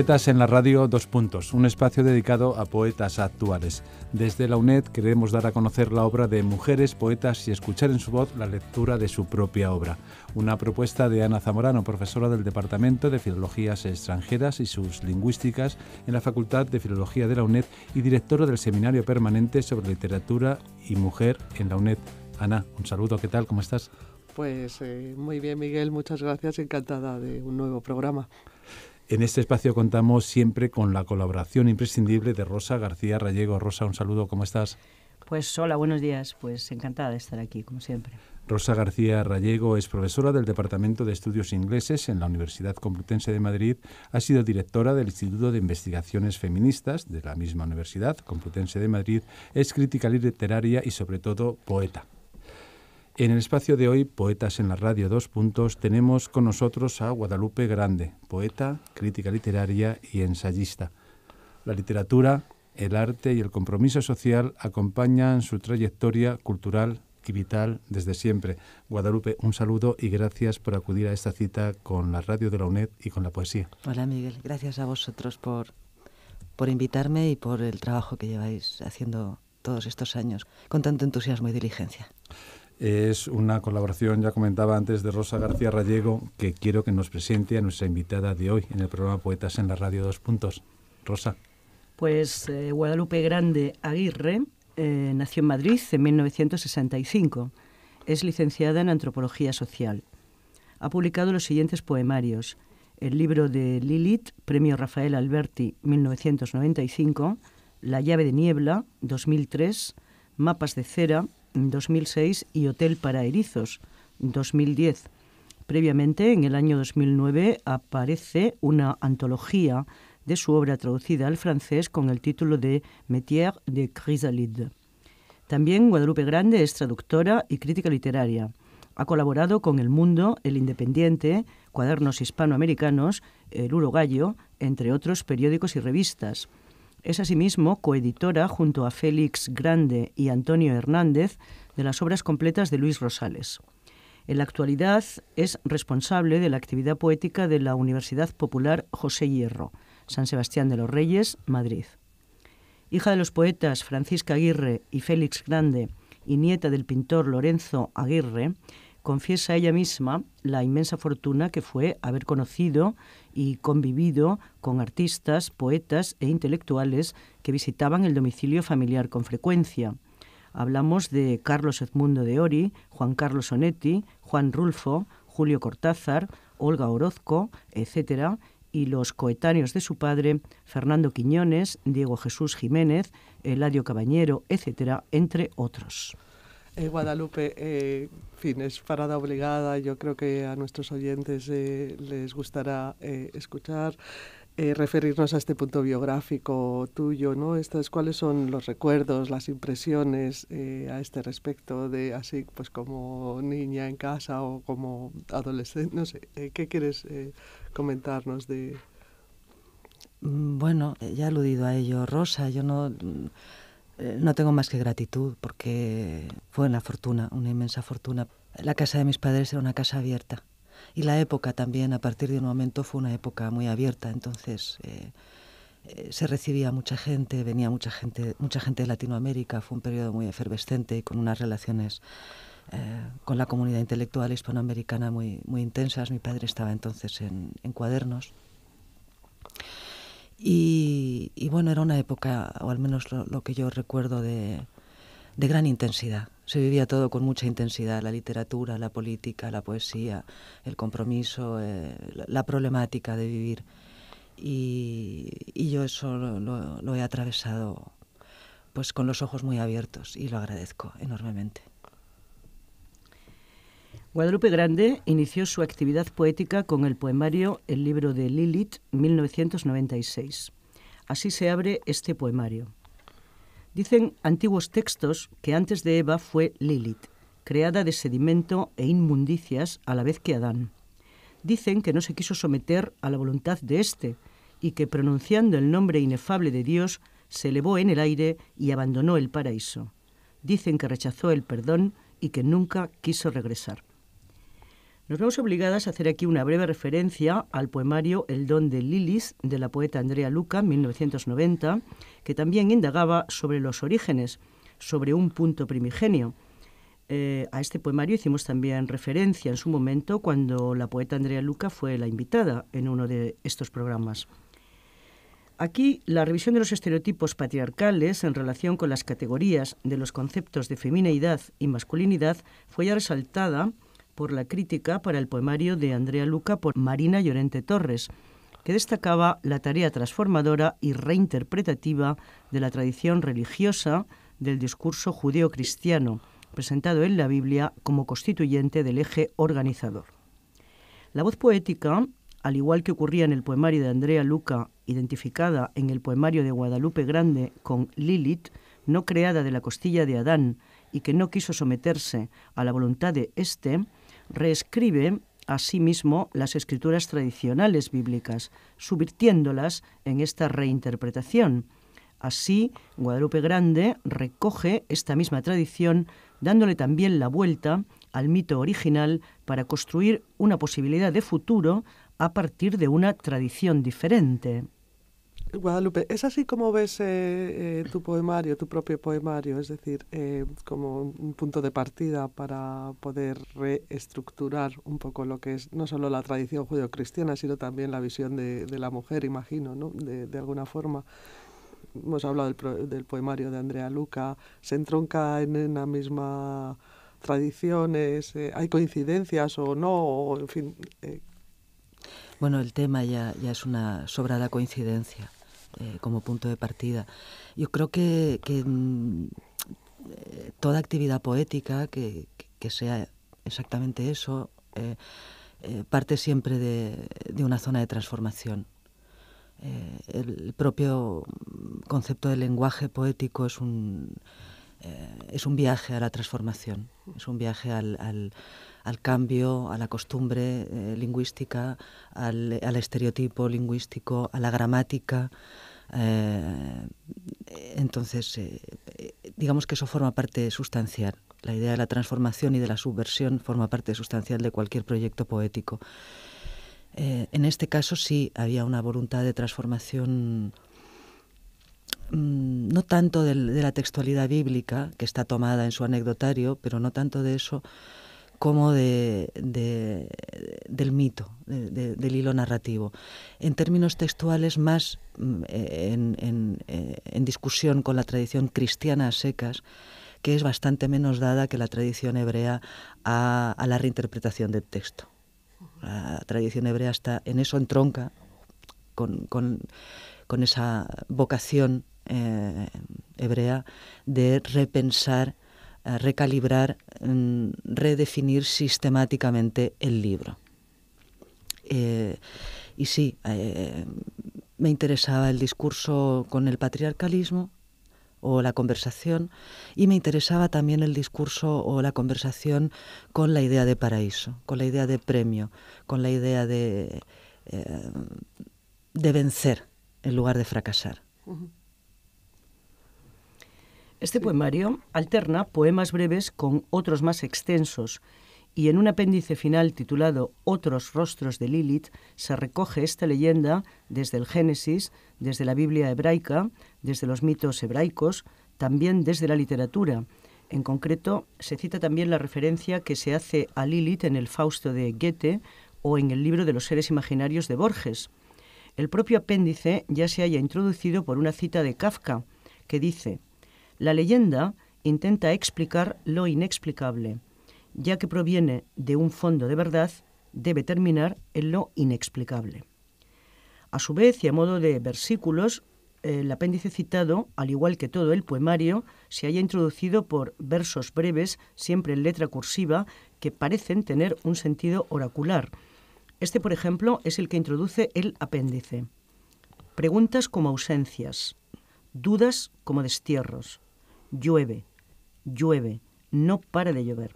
Poetas en la Radio Dos Puntos, un espacio dedicado a poetas actuales. Desde la UNED queremos dar a conocer la obra de mujeres poetas y escuchar en su voz la lectura de su propia obra. Una propuesta de Ana Zamorano, profesora del Departamento de Filologías Extranjeras y sus Lingüísticas en la Facultad de Filología de la UNED y directora del Seminario Permanente sobre Literatura y Mujer en la UNED. Ana, un saludo, ¿qué tal? ¿Cómo estás? Pues eh, muy bien, Miguel, muchas gracias, encantada de un nuevo programa. En este espacio contamos siempre con la colaboración imprescindible de Rosa García Rallego. Rosa, un saludo, ¿cómo estás? Pues hola, buenos días, pues encantada de estar aquí, como siempre. Rosa García Rallego es profesora del Departamento de Estudios Ingleses en la Universidad Complutense de Madrid, ha sido directora del Instituto de Investigaciones Feministas de la misma Universidad Complutense de Madrid, es crítica literaria y sobre todo poeta. En el espacio de hoy, Poetas en la Radio Dos Puntos, tenemos con nosotros a Guadalupe Grande, poeta, crítica literaria y ensayista. La literatura, el arte y el compromiso social acompañan su trayectoria cultural y vital desde siempre. Guadalupe, un saludo y gracias por acudir a esta cita con la radio de la UNED y con la poesía. Hola Miguel, gracias a vosotros por, por invitarme y por el trabajo que lleváis haciendo todos estos años con tanto entusiasmo y diligencia es una colaboración, ya comentaba antes, de Rosa García Rallego, que quiero que nos presente a nuestra invitada de hoy en el programa Poetas en la Radio Dos Puntos. Rosa. Pues eh, Guadalupe Grande Aguirre eh, nació en Madrid en 1965. Es licenciada en Antropología Social. Ha publicado los siguientes poemarios. El libro de Lilith, Premio Rafael Alberti, 1995, La llave de niebla, 2003, Mapas de cera, 2006, y Hotel para Erizos, 2010. Previamente, en el año 2009, aparece una antología de su obra traducida al francés con el título de Métier de Chrysalide. También Guadalupe Grande es traductora y crítica literaria. Ha colaborado con El Mundo, El Independiente, Cuadernos Hispanoamericanos, El Gallo, entre otros periódicos y revistas. Es asimismo coeditora junto a Félix Grande y Antonio Hernández de las obras completas de Luis Rosales. En la actualidad es responsable de la actividad poética de la Universidad Popular José Hierro, San Sebastián de los Reyes, Madrid. Hija de los poetas Francisca Aguirre y Félix Grande y nieta del pintor Lorenzo Aguirre, confiesa ella misma la inmensa fortuna que fue haber conocido y convivido con artistas, poetas e intelectuales que visitaban el domicilio familiar con frecuencia. Hablamos de Carlos Edmundo de Ori, Juan Carlos Onetti, Juan Rulfo, Julio Cortázar, Olga Orozco, etc., y los coetáneos de su padre, Fernando Quiñones, Diego Jesús Jiménez, Eladio Cabañero, etc., entre otros. Eh, Guadalupe, eh, fin, es parada obligada. Yo creo que a nuestros oyentes eh, les gustará eh, escuchar. referirnos a este punto biográfico tuyo, ¿no? Estas, ¿Cuáles son los recuerdos, las impresiones a este respecto de así, pues como niña en casa o como adolescente? No sé, ¿qué quieres comentarnos de...? Mm, bueno, ya he aludido a ello, Rosa. Yo no eh, no tengo más que gratitud porque fue una fortuna, una inmensa fortuna. La casa de mis padres era una casa abierta y la época también, a partir de un momento, fue una época muy abierta. Entonces eh, eh, se recibía mucha gente, venía mucha gente, mucha gente de Latinoamérica. Fue un periodo muy efervescente y con unas relaciones con la comunidad intelectual hispanoamericana muy, muy intensas. Mi padre estaba entonces en cuadernos. Y, bueno, era una época, o al menos lo, que yo recuerdo, de, de, gran intensidad. Se vivía todo con mucha intensidad, la literatura, la política, la poesía, el compromiso, eh, la, problemática de vivir. Y, yo eso lo, lo he atravesado pues con los ojos muy abiertos y lo agradezco enormemente. Guadalupe Grande inició su actividad poética con el poemario El libro de Lilith, 1996. Así se abre este poemario. Dicen antiguos textos que antes de Eva fue Lilith, creada de sedimento e inmundicias a la vez que Adán. Dicen que no se quiso someter a la voluntad de éste y que pronunciando el nombre inefable de Dios se elevó en el aire y abandonó el paraíso. Dicen que rechazó el perdón y que nunca quiso regresar. Nos vemos obligadas a hacer aquí una breve referencia al poemario El don de Lilis de la poeta Andrea Luca, 1990, que también indagaba sobre los orígenes, sobre un punto primigenio. Eh, a este poemario hicimos también referencia en su momento cuando la poeta Andrea Luca fue la invitada en uno de estos programas. Aquí la revisión de los estereotipos patriarcales en relación con las categorías de los conceptos de femineidad y masculinidad fue ya resaltada por la crítica para el poemario de Andrea Luca por Marina Llorente Torres, que destacaba la tarea transformadora y reinterpretativa de la tradición religiosa del discurso judeo-cristiano, presentado en la Biblia como constituyente del eje organizador. La voz poética, al igual que ocurría en el poemario de Andrea Luca, identificada en el poemario de Guadalupe Grande con Lilith, no creada de la costilla de Adán y que no quiso someterse a la voluntad de éste, reescribe asimismo las escrituras tradicionales bíblicas, subvirtiéndolas en esta reinterpretación. Así, Guadalupe Grande recoge esta misma tradición, dándole también la vuelta al mito original para construir una posibilidad de futuro a partir de una tradición diferente. Guadalupe, ¿es así como ves eh, eh, tu poemario, tu propio poemario? Es decir, eh, como un punto de partida para poder reestructurar un poco lo que es no solo la tradición judio-cristiana, sino también la visión de, la mujer, imagino, ¿no? De, alguna forma. Hemos hablado del, poemario de Andrea Luca. ¿Se entronca en la misma tradiciones? ¿Hay coincidencias o no? en fin. bueno, el tema ya, ya es una sobrada coincidencia. Eh, como punto de partida. Yo creo que, mm, eh, toda actividad poética, que, sea exactamente eso, eh, parte siempre de, una zona de transformación. el propio concepto del lenguaje poético es un, es un viaje a la transformación, es un viaje al al cambio, a la costumbre eh, lingüística, al, estereotipo lingüístico, a la gramática. Eh, entonces, eh, digamos que eso forma parte sustancial. La idea de la transformación y de la subversión forma parte sustancial de cualquier proyecto poético. en este caso sí había una voluntad de transformación mm, no tanto de, de, la textualidad bíblica, que está tomada en su anecdotario, pero no tanto de eso, como de, del mito, del hilo narrativo. En términos textuales, más mm, eh, en, discusión con la tradición cristiana a secas, que es bastante menos dada que la tradición hebrea a, la reinterpretación del texto. La tradición hebrea está en eso, entronca con, con, esa vocación eh, hebrea de repensar recalibrar, mm, redefinir sistemáticamente el libro. Eh, y sí, eh, me interesaba el discurso con el patriarcalismo o la conversación, y me interesaba también el discurso o la conversación con la idea de paraíso, con la idea de premio, con la idea de, eh, de vencer en lugar de fracasar. Este poemario alterna poemas breves con otros más extensos y en un apéndice final titulado Otros rostros de Lilith se recoge esta leyenda desde el Génesis, desde la Biblia hebraica, desde los mitos hebraicos, también desde la literatura. En concreto, se cita también la referencia que se hace a Lilith en el Fausto de Goethe o en el libro de los seres imaginarios de Borges. El propio apéndice ya se haya introducido por una cita de Kafka, que dice, la leyenda intenta explicar lo inexplicable, ya que proviene de un fondo de verdad, debe terminar en lo inexplicable. A su vez, y a modo de versículos, eh, el apéndice citado, al igual que todo el poemario, se haya introducido por versos breves, siempre en letra cursiva, que parecen tener un sentido oracular. Este, por ejemplo, es el que introduce el apéndice. Preguntas como ausencias, dudas como destierros, llueve, llueve, no para de llover.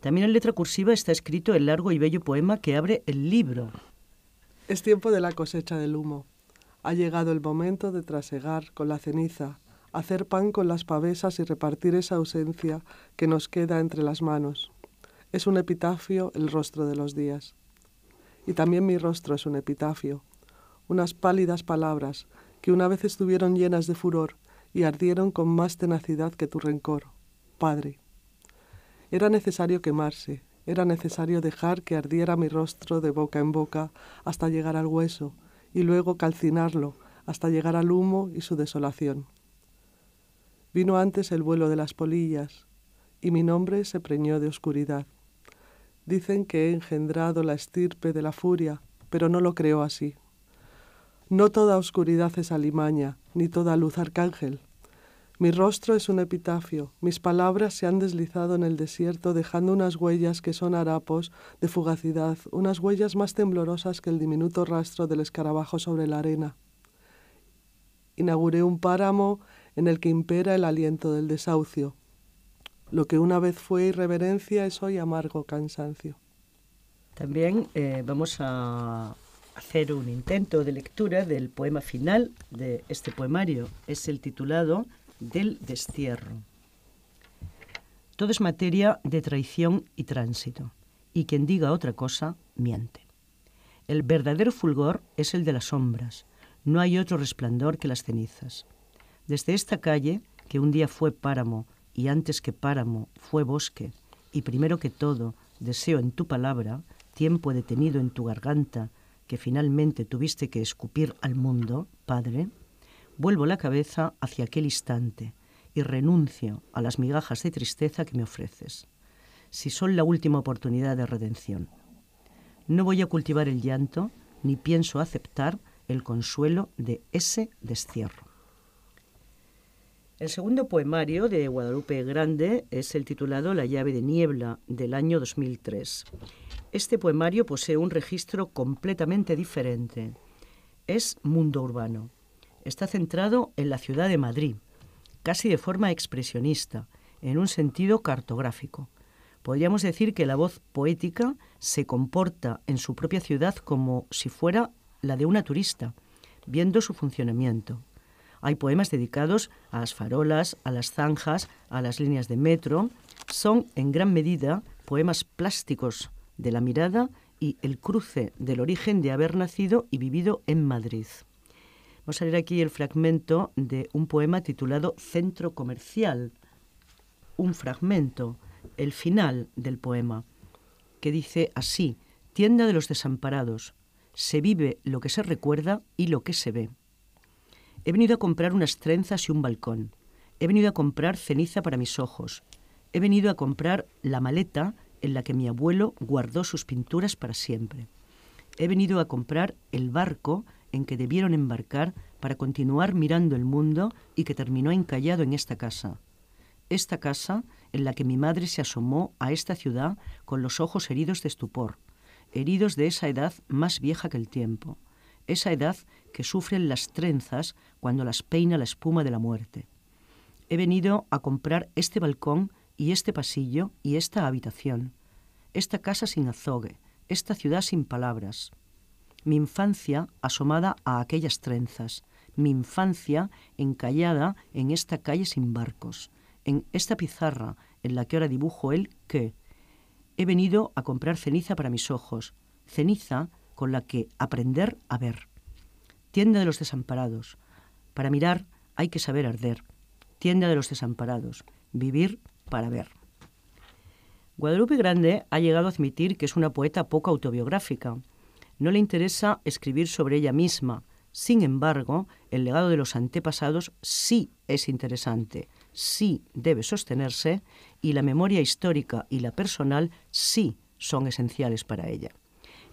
También en letra cursiva está escrito el largo y bello poema que abre el libro. Es tiempo de la cosecha del humo. Ha llegado el momento de trasegar con la ceniza, hacer pan con las pavesas y repartir esa ausencia que nos queda entre las manos. Es un epitafio el rostro de los días. Y también mi rostro es un epitafio, unas pálidas palabras que una vez estuvieron llenas de furor, y ardieron con más tenacidad que tu rencor, Padre. Era necesario quemarse, era necesario dejar que ardiera mi rostro de boca en boca hasta llegar al hueso, y luego calcinarlo hasta llegar al humo y su desolación. Vino antes el vuelo de las polillas, y mi nombre se preñó de oscuridad. Dicen que he engendrado la estirpe de la furia, pero no lo creo así. No toda oscuridad es alimaña, ni toda luz arcángel. Mi rostro es un epitafio, mis palabras se han deslizado en el desierto dejando unas huellas que son harapos de fugacidad, unas huellas más temblorosas que el diminuto rastro del escarabajo sobre la arena. Inauguré un páramo en el que impera el aliento del desahucio. Lo que una vez fue irreverencia es hoy amargo cansancio. También eh, vamos a hacer un intento de lectura del poema final de este poemario. Es el titulado Del destierro. Todo es materia de traición y tránsito, y quien diga otra cosa, miente. El verdadero fulgor es el de las sombras, no hay otro resplandor que las cenizas. Desde esta calle, que un día fue páramo, y antes que páramo fue bosque, y primero que todo, deseo en tu palabra, tiempo detenido en tu garganta, que finalmente tuviste que escupir al mundo, Padre, vuelvo la cabeza hacia aquel instante y renuncio a las migajas de tristeza que me ofreces, si son la última oportunidad de redención. No voy a cultivar el llanto ni pienso aceptar el consuelo de ese destierro. El segundo poemario de Guadalupe Grande es el titulado La llave de niebla del año 2003 este poemario posee un registro completamente diferente. Es mundo urbano. Está centrado en la ciudad de Madrid, casi de forma expresionista, en un sentido cartográfico. Podríamos decir que la voz poética se comporta en su propia ciudad como si fuera la de una turista, viendo su funcionamiento. Hay poemas dedicados a las farolas, a las zanjas, a las líneas de metro. Son, en gran medida, poemas plásticos de la mirada y el cruce del origen de haber nacido y vivido en Madrid. Vamos a leer aquí el fragmento de un poema titulado Centro Comercial. Un fragmento, el final del poema, que dice así, Tienda de los desamparados, se vive lo que se recuerda y lo que se ve. He venido a comprar unas trenzas y un balcón. He venido a comprar ceniza para mis ojos. He venido a comprar la maleta en la que mi abuelo guardó sus pinturas para siempre. He venido a comprar el barco en que debieron embarcar para continuar mirando el mundo y que terminó encallado en esta casa. Esta casa en la que mi madre se asomó a esta ciudad con los ojos heridos de estupor, heridos de esa edad más vieja que el tiempo, esa edad que sufren las trenzas cuando las peina la espuma de la muerte. He venido a comprar este balcón y este pasillo y esta habitación, esta casa sin azogue, esta ciudad sin palabras. Mi infancia asomada a aquellas trenzas, mi infancia encallada en esta calle sin barcos, en esta pizarra en la que ahora dibujo el que. He venido a comprar ceniza para mis ojos, ceniza con la que aprender a ver. Tienda de los desamparados. Para mirar hay que saber arder. Tienda de los desamparados. Vivir para ver. Guadalupe Grande ha llegado a admitir que es una poeta poco autobiográfica. No le interesa escribir sobre ella misma. Sin embargo, el legado de los antepasados sí es interesante, sí debe sostenerse y la memoria histórica y la personal sí son esenciales para ella.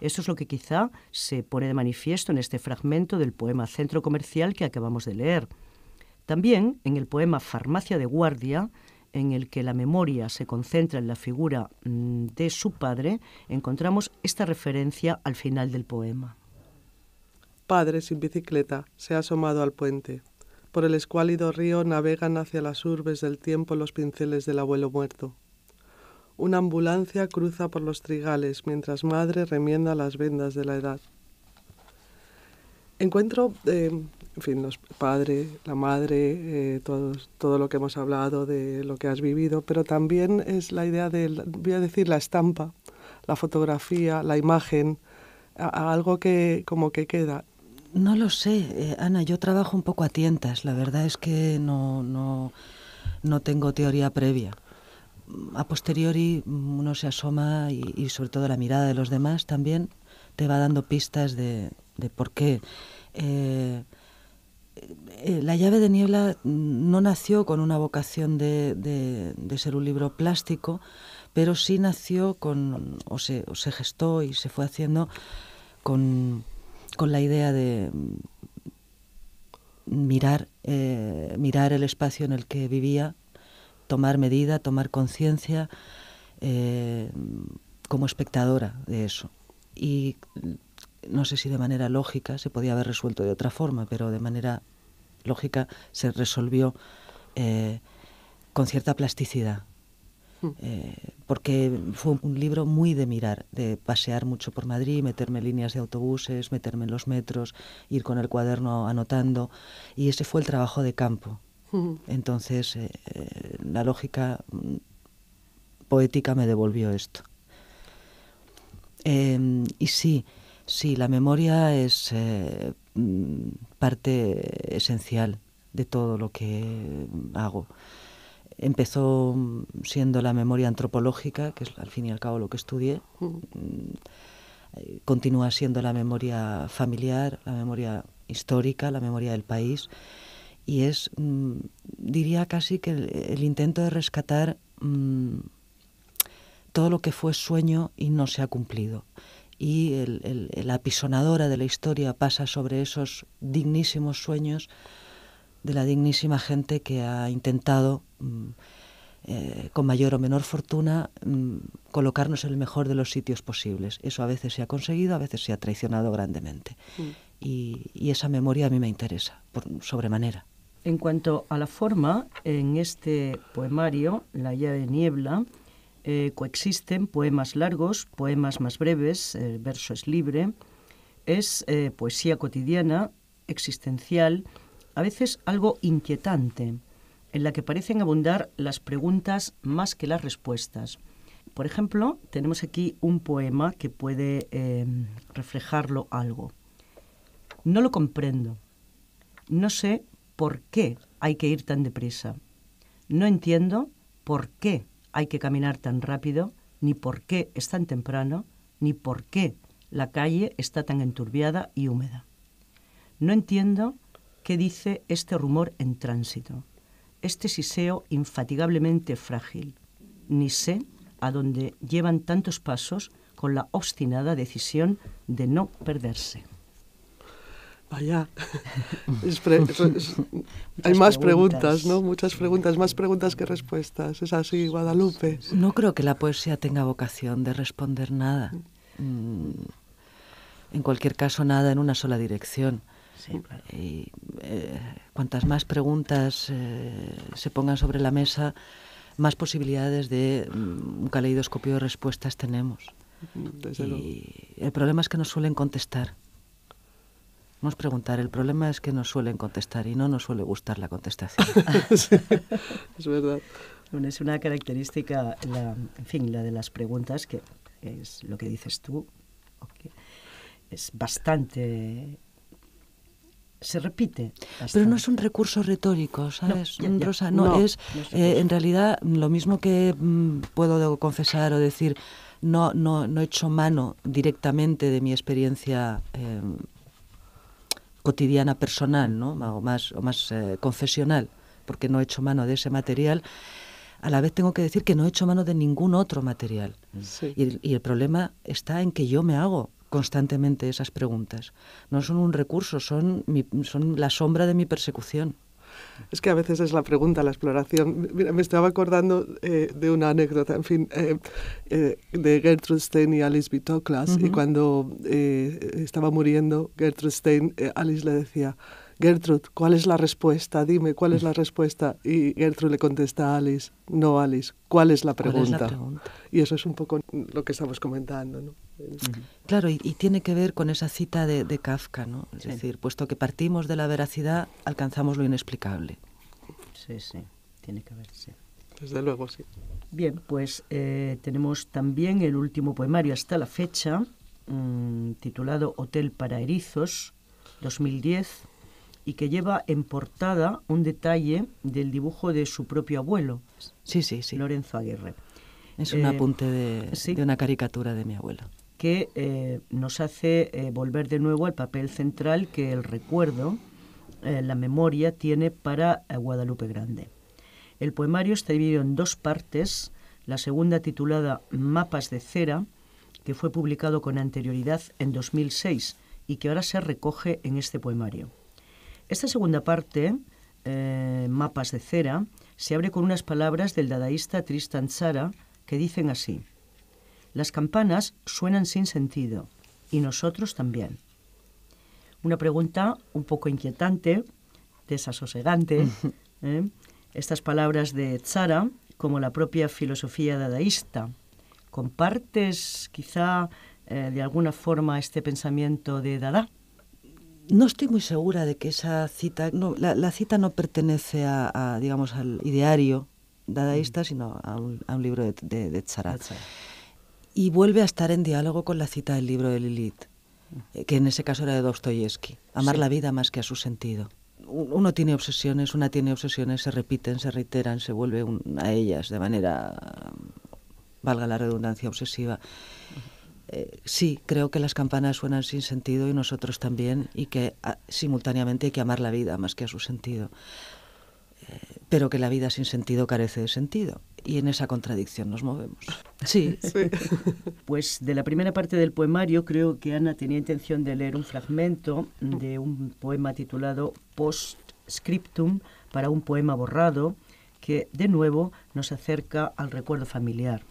Esto es lo que quizá se pone de manifiesto en este fragmento del poema Centro Comercial que acabamos de leer. También en el poema Farmacia de Guardia en el que la memoria se concentra en la figura mm, de su padre, encontramos esta referencia al final del poema. Padre sin bicicleta se ha asomado al puente. Por el escuálido río navegan hacia las urbes del tiempo los pinceles del abuelo muerto. Una ambulancia cruza por los trigales mientras madre remienda las vendas de la edad. Encuentro eh, en fin, los padres, la madre, eh, todo, todo lo que hemos hablado de lo que has vivido, pero también es la idea de, voy a decir, la estampa, la fotografía, la imagen, a, algo que como que queda. No lo sé, eh, Ana, yo trabajo un poco a tientas, la verdad es que no, no, no tengo teoría previa. A posteriori uno se asoma y, sobre todo la mirada de los demás también te va dando pistas de, de por qué. Eh, eh, la llave de niebla no nació con una vocación de, ser un libro plástico, pero sí nació con, o se, gestó y se fue haciendo con, la idea de mirar, eh, mirar el espacio en el que vivía, tomar medida, tomar conciencia eh, como espectadora de eso. Y no sé si de manera lógica, se podía haber resuelto de otra forma, pero de manera lógica se resolvió eh, con cierta plasticidad. Mm. Eh, porque fue un libro muy de mirar, de pasear mucho por Madrid, meterme en líneas de autobuses, meterme en los metros, ir con el cuaderno anotando, y ese fue el trabajo de campo. Mm. Entonces, eh, la lógica mm, poética me devolvió esto. y sí, Sí, la memoria es eh, mm, parte esencial de todo lo que hago. Empezó siendo la memoria antropológica, que es al fin y al cabo lo que estudié. Mm, eh, continúa siendo la memoria familiar, la memoria histórica, la memoria del país. Y es, mm, diría casi que el, intento de rescatar todo lo que fue sueño y no se ha cumplido y la apisonadora de la historia pasa sobre esos dignísimos sueños de la dignísima gente que ha intentado, mm, eh, con mayor o menor fortuna, mm, colocarnos en el mejor de los sitios posibles. Eso a veces se ha conseguido, a veces se ha traicionado grandemente. Mm. Y, esa memoria a mí me interesa, por, sobremanera. En cuanto a la forma, en este poemario, La llave de niebla, eh, coexisten poemas largos, poemas más breves, el verso es libre, es eh, poesía cotidiana, existencial, a veces algo inquietante, en la que parecen abundar las preguntas más que las respuestas. Por ejemplo, tenemos aquí un poema que puede eh, reflejarlo algo. No lo comprendo. No sé por qué hay que ir tan deprisa. No entiendo por qué hay que caminar tan rápido, ni por qué es tan temprano, ni por qué la calle está tan enturbiada y húmeda. No entiendo qué dice este rumor en tránsito, este siseo infatigablemente frágil, ni sé a dónde llevan tantos pasos con la obstinada decisión de no perderse. Vaya, hay más preguntas. ¿no? Muchas preguntas, más preguntas que respuestas. Es así, Guadalupe. No creo que la poesía tenga vocación de responder nada. Mm. en cualquier caso, nada en una sola dirección. Y eh, cuantas más preguntas eh, se pongan sobre la mesa, más posibilidades de mm, un caleidoscopio de respuestas tenemos. el problema es que no suelen contestar. Podemos preguntar, el problema es que nos suelen contestar y no nos suele gustar la contestación. es verdad. es una característica, la, en fin, la de las preguntas, que es lo que dices tú, es bastante se repite. Pero no es un recurso retórico, ¿sabes? Rosa, no, es, eh, en realidad lo mismo que mm, puedo confesar o decir, no, no, no he hecho mano directamente de mi experiencia em, cotidiana personal, o más, o más eh, confesional, porque no he hecho mano de ese material, a la vez tengo que decir que no he hecho mano de ningún otro material. Mm. Y, el problema está en que yo me hago constantemente esas preguntas. No son un recurso, son, son la sombra de mi persecución. Es que a veces es la pregunta, la exploración. Mira, me estaba acordando eh, de una anécdota, en fin, eh, eh, de Gertrude Stein y Alice Bitoklas. Y cuando estaba muriendo Gertrude Stein, Alice le decía, Gertrude, ¿cuál es la respuesta? Dime, ¿cuál es la respuesta? Y Gertrude le contesta a Alice, no Alice, ¿cuál es la pregunta? Es la pregunta? Y eso es un poco lo que estamos comentando, ¿no? Claro, y, tiene que ver con esa cita de, Kafka, ¿no? Es decir, puesto que partimos de la veracidad, alcanzamos lo inexplicable. Sí, sí, tiene que ver, sí. Desde luego, sí. Bien, pues eh, tenemos también el último poemario hasta la fecha, mm, titulado Hotel para Erizos, 2010, y que lleva en portada un detalle del dibujo de su propio abuelo, sí, sí, Lorenzo Aguirre. Es un eh, apunte de, de una caricatura de mi abuelo que eh, nos hace eh, volver de nuevo al papel central que el recuerdo, eh, la memoria, tiene para Guadalupe Grande. El poemario está dividido en dos partes, la segunda titulada Mapas de Cera, que fue publicado con anterioridad en 2006 y que ahora se recoge en este poemario. Esta segunda parte, Mapas de Cera, se abre con unas palabras del dadaísta Tristan Tzara que dicen así. Las campanas suenan sin sentido y nosotros también. Una pregunta un poco inquietante, desasosegante. ¿eh? Estas palabras de Tzara, como la propia filosofía dadaísta. ¿Compartes quizá eh, de alguna forma este pensamiento de Dada? No estoy muy segura de que esa cita, la, cita no pertenece a, digamos, al ideario dadaísta, mm. sino a un, libro de, de, y vuelve a estar en diálogo con la cita del libro de Lilith, eh, que en ese caso era de Dostoyevsky, amar la vida más que a su sentido. Uno tiene obsesiones, una tiene obsesiones, se repiten, se reiteran, se vuelve a ellas de manera, valga la redundancia, obsesiva. Eh, sí, creo que las campanas suenan sin sentido y nosotros también, y que simultáneamente hay que amar la vida más que a su sentido. Eh, pero que la vida sin sentido carece de sentido y en esa contradicción nos movemos. Sí. Pues de la primera parte del poemario creo que Ana tenía intención de leer un fragmento de un poema titulado Postscriptum para un poema borrado que de nuevo nos acerca al recuerdo familiar.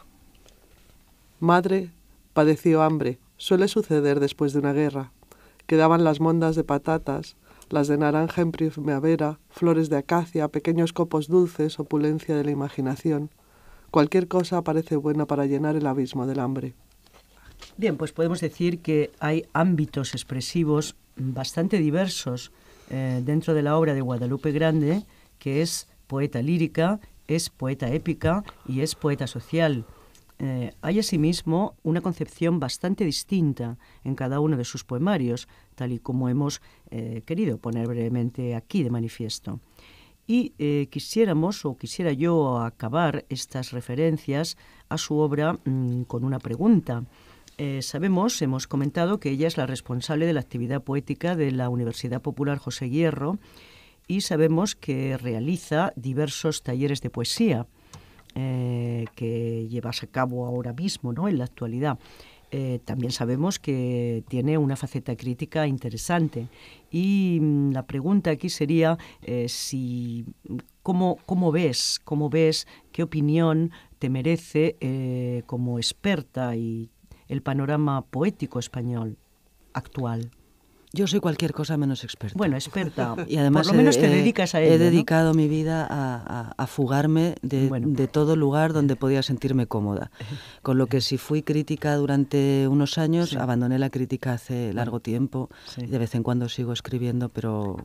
Madre padeció hambre. Suele suceder después de una guerra. Quedaban las mondas de patatas, las de naranja en primavera, flores de acacia, pequeños copos dulces, opulencia de la imaginación. Cualquier cosa parece buena para llenar el abismo del hambre. Bien, pues podemos decir que hay ámbitos expresivos bastante diversos eh, dentro de la obra de Guadalupe Grande, que es poeta lírica, es poeta épica y es poeta social. Eh, hay asimismo una concepción bastante distinta en cada uno de sus poemarios, tal y como hemos eh, querido poner brevemente aquí de manifiesto. Y eh, quisiéramos o quisiera yo acabar estas referencias a su obra mm, con una pregunta. Eh, sabemos, hemos comentado que ella es la responsable de la actividad poética de la Universidad Popular José Hierro y sabemos que realiza diversos talleres de poesía eh, que llevas a cabo ahora mismo, ¿no? En la actualidad. también sabemos que tiene una faceta crítica interesante y mm, la pregunta aquí sería eh, si ¿Cómo, ¿Cómo, ves? ¿Cómo ves? ¿Qué opinión te merece eh, como experta y el panorama poético español actual? Yo soy cualquier cosa menos experta. Bueno, experta. Y además Por lo menos te dedicas a ello. He dedicado mi vida a, fugarme de, pues. todo lugar donde podía sentirme cómoda. Con lo que si fui crítica durante unos años, abandoné la crítica hace largo tiempo. de vez en cuando sigo escribiendo, pero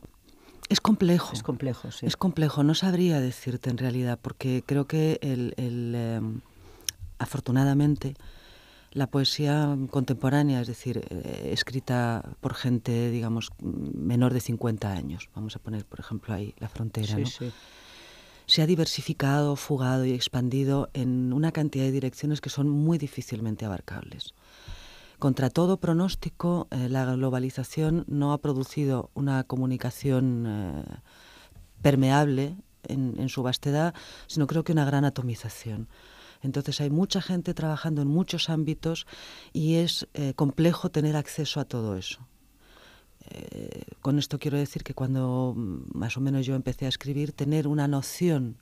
es complejo. Es complejo, sí. Es complejo. No sabría decirte en realidad, porque creo que el, em, afortunadamente la poesía contemporánea, es decir, eh, escrita por gente, digamos, menor de 50 años, vamos a poner, por ejemplo, ahí la frontera, ¿no? sí. se ha diversificado, fugado y expandido en una cantidad de direcciones que son muy difícilmente abarcables. Contra todo pronóstico, eh, la globalización no ha producido una comunicación eh, permeable en, su vastedad, sino creo que una gran atomización. Entonces hay mucha gente trabajando en muchos ámbitos y es eh, complejo tener acceso a todo eso. Eh, con esto quiero decir que cuando mm, más o menos yo empecé a escribir, tener una noción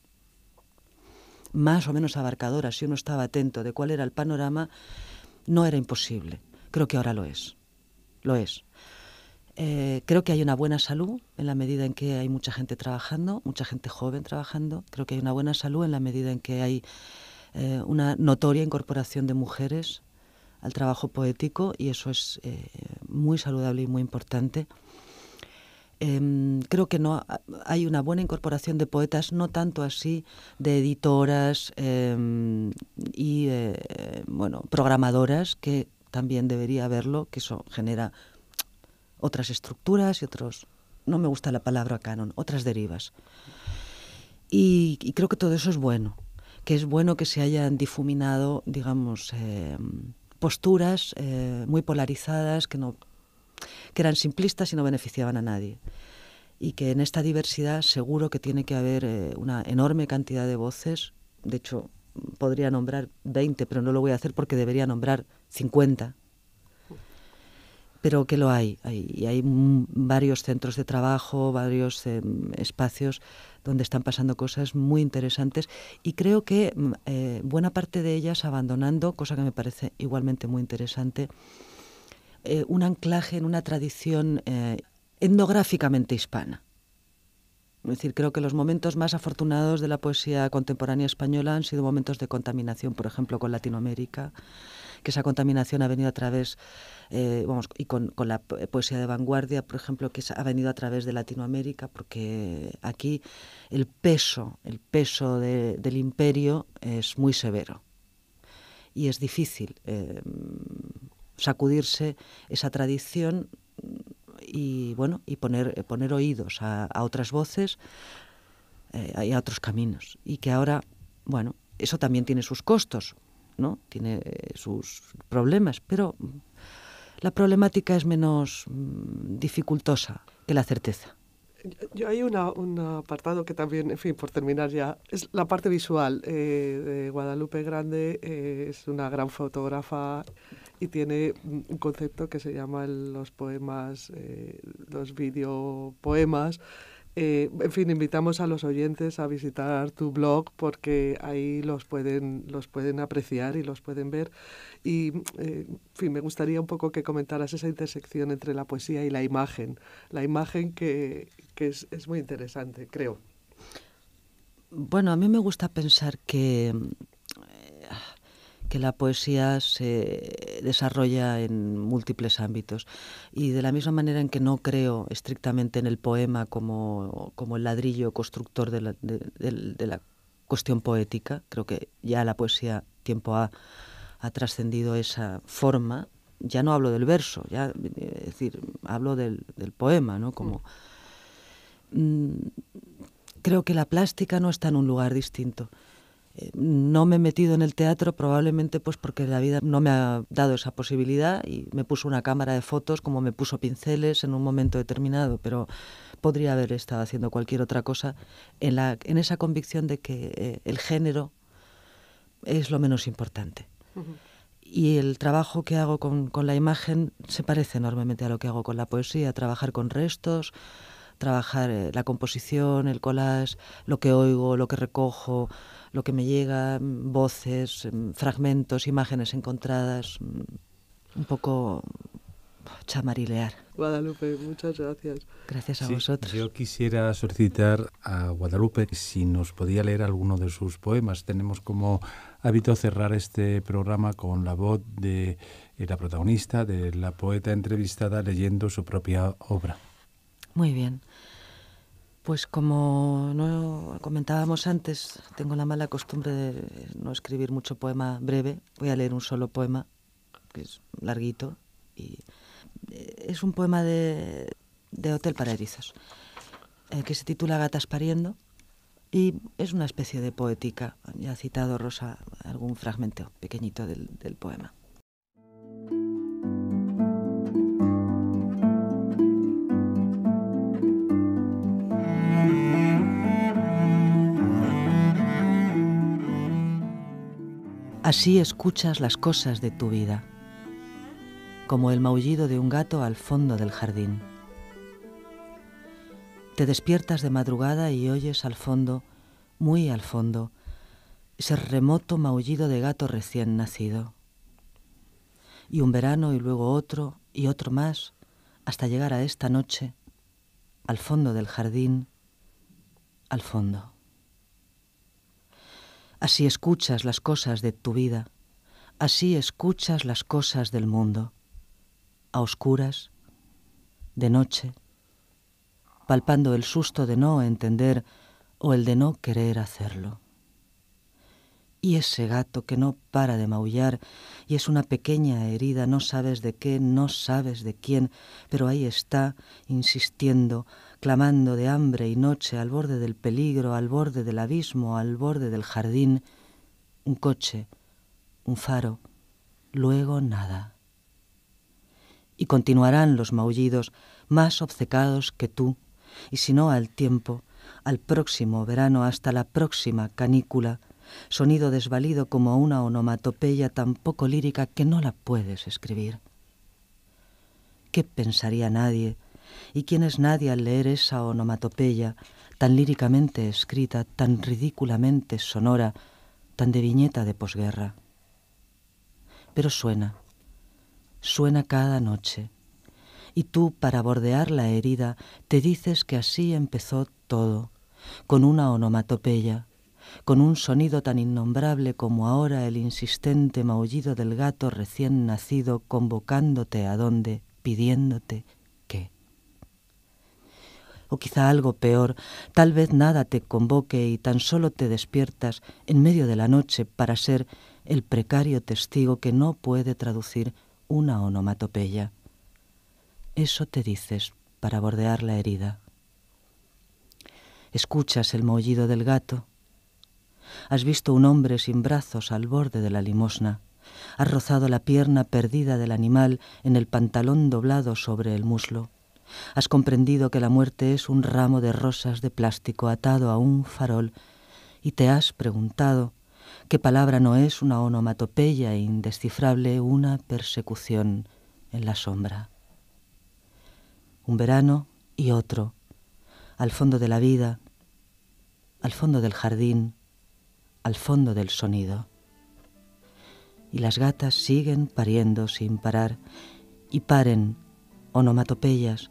más o menos abarcadora, si uno estaba atento de cuál era el panorama, no era imposible. Creo que ahora lo es. Lo es. Eh, creo que hay una buena salud en la medida en que hay mucha gente trabajando, mucha gente joven trabajando. Creo que hay una buena salud en la medida en que hay eh, una notoria incorporación de mujeres al trabajo poético y eso es eh, muy saludable y muy importante. Em, creo que no hay una buena incorporación de poetas, no tanto así de editoras em, y eh, programadoras que también debería haberlo, que eso genera otras estructuras y otros no me gusta la palabra canon, otras derivas. y creo que todo eso es bueno que es bueno que se hayan difuminado, digamos, eh, posturas eh, muy polarizadas que, no, que eran simplistas y no beneficiaban a nadie. Y que en esta diversidad seguro que tiene que haber eh, una enorme cantidad de voces. De hecho, podría nombrar 20, pero no lo voy a hacer porque debería nombrar 50 pero que lo hay. hay y hay varios centros de trabajo, varios eh, espacios donde están pasando cosas muy interesantes y creo que eh, buena parte de ellas abandonando, cosa que me parece igualmente muy interesante, eh, un anclaje en una tradición etnográficamente hispana. Es decir, creo que los momentos más afortunados de la poesía contemporánea española han sido momentos de contaminación, por ejemplo, con Latinoamérica, que esa contaminación ha venido a través, eh, vamos, y con, la poesía de vanguardia, por ejemplo, que ha venido a través de Latinoamérica, porque aquí el peso, el peso del imperio es muy severo y es difícil em, sacudirse esa tradición y bueno y poner poner oídos a, otras voces eh, y a otros caminos y que ahora bueno eso también tiene sus costos tiene eh, sus problemas, pero la problemática es menos mm, dificultosa que la certeza. Yo hay una, un apartado que también, en fin, por terminar ya, es la parte visual. Eh, de Guadalupe Grande eh, es una gran fotógrafa y tiene mm, un concepto que se llama los poemas, los videopoemas. poemas eh, en fin, invitamos a los oyentes a visitar tu blog porque ahí los pueden, los pueden apreciar y los pueden ver. Y, eh, me gustaría un poco que comentaras esa intersección entre la poesía y la imagen. La imagen que, es muy interesante, creo. Bueno, a mí me gusta pensar que, que la poesía se desarrolla en múltiples ámbitos. Y de la misma manera en que no creo estrictamente en el poema como, el ladrillo constructor de la, cuestión poética, creo que ya la poesía tiempo ha, trascendido esa forma, ya no hablo del verso, ya, es decir, hablo del, poema, ¿no? Mm. Mm, creo que la plástica no está en un lugar distinto no me he metido en el teatro probablemente pues porque la vida no me ha dado esa posibilidad y me puso una cámara de fotos como me puso pinceles en un momento determinado, pero podría haber estado haciendo cualquier otra cosa en, esa convicción de que eh, el género es lo menos importante. Y el trabajo que hago con, con la imagen se parece enormemente a lo que hago con la poesía, trabajar con restos, trabajar eh, la composición, el collage, lo que oigo, lo que recojo, lo que me llega, mm, voces, mm, fragmentos, imágenes encontradas, mm, un poco chamarilear. Guadalupe, muchas gracias. Gracias a vosotros. Yo quisiera solicitar a Guadalupe si nos podía leer alguno de sus poemas. Tenemos como hábito cerrar este programa con la voz de eh, la protagonista, de la poeta entrevistada, leyendo su propia obra. Muy bien. Pues como no comentábamos antes, tengo la mala costumbre de no escribir mucho poema breve. Voy a leer un solo poema, que es larguito. Y eh, es un poema de, Hotel para Erizos, eh, que se titula Gatas pariendo. Y es una especie de poética. Ya ha citado Rosa algún fragmento pequeñito del poema. Así escuchas las cosas de tu vida, como el maullido de un gato al fondo del jardín. Te despiertas de madrugada y oyes al fondo, muy al fondo, ese remoto maullido de gato recién nacido. Y un verano y luego otro y otro más, hasta llegar a esta noche, al fondo del jardín, al fondo. Así escuchas las cosas de tu vida, así escuchas las cosas del mundo, a oscuras, de noche, palpando el susto de no entender o el de no querer hacerlo. Y ese gato que no para de maullar y es una pequeña herida, no sabes de qué, no sabes de quién, pero ahí está, insistiendo, clamando de hambre y noche al borde del peligro, al borde del abismo, al borde del jardín, un coche, un faro, luego nada. Y continuarán los maullidos más obcecados que tú, y si no al tiempo, al próximo verano hasta la próxima canícula, sonido desvalido como una onomatopeya tan poco lírica que no la puedes escribir. ¿Qué pensaría nadie y quién es nadie al leer esa onomatopeya tan líricamente escrita, tan ridículamente sonora, tan de viñeta de posguerra. Pero suena, suena cada noche, y tú, para bordear la herida, te dices que así empezó todo, con una onomatopeya, con un sonido tan innombrable como ahora el insistente maullido del gato recién nacido convocándote a donde, pidiéndote, o quizá algo peor, tal vez nada te convoque y tan solo te despiertas en medio de la noche para ser el precario testigo que no puede traducir una onomatopeya. Eso te dices para bordear la herida. Escuchas el mollido del gato. Has visto un hombre sin brazos al borde de la limosna. Has rozado la pierna perdida del animal en el pantalón doblado sobre el muslo. Has comprendido que la muerte es un ramo de rosas de plástico atado a un farol y te has preguntado qué palabra no es una onomatopeya indescifrable, una persecución en la sombra. Un verano y otro, al fondo de la vida, al fondo del jardín, al fondo del sonido. Y las gatas siguen pariendo sin parar y paren onomatopeyas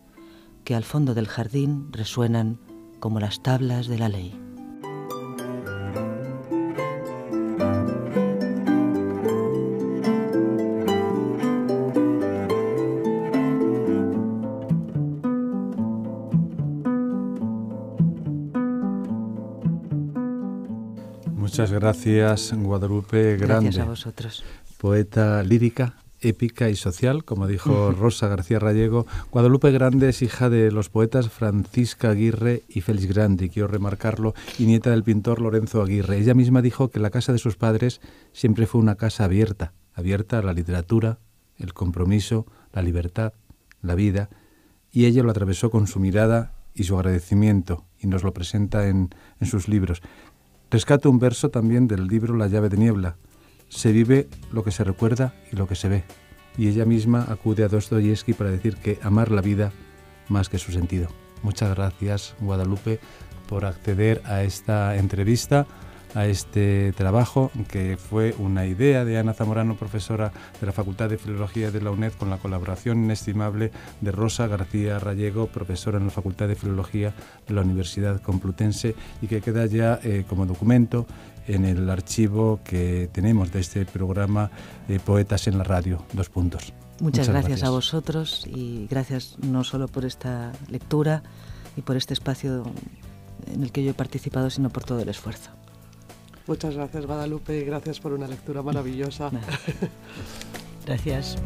que al fondo del jardín resuenan como las tablas de la ley. Muchas gracias, Guadalupe Grande. Gracias a vosotros. Poeta lírica, épica y social, como dijo Rosa García Rallego. Guadalupe Grande es hija de los poetas Francisca Aguirre y Félix Grande, quiero remarcarlo, y nieta del pintor Lorenzo Aguirre. Ella misma dijo que la casa de sus padres siempre fue una casa abierta, abierta a la literatura, el compromiso, la libertad, la vida, y ella lo atravesó con su mirada y su agradecimiento, y nos lo presenta en, en sus libros. Rescato un verso también del libro La llave de niebla, se vive lo que se recuerda y lo que se ve. Y ella misma acude a Dostoyevsky para decir que amar la vida más que su sentido. Muchas gracias, Guadalupe, por acceder a esta entrevista a este trabajo, que fue una idea de Ana Zamorano, profesora de la Facultad de Filología de la UNED, con la colaboración inestimable de Rosa García Rallego, profesora en la Facultad de Filología de la Universidad Complutense, y que queda ya eh, como documento en el archivo que tenemos de este programa eh, Poetas en la Radio, dos puntos. Muchas, gracias a vosotros y gracias no solo por esta lectura y por este espacio en el que yo he participado, sino por todo el esfuerzo. Muchas gracias, Guadalupe, y gracias por una lectura maravillosa. Gracias.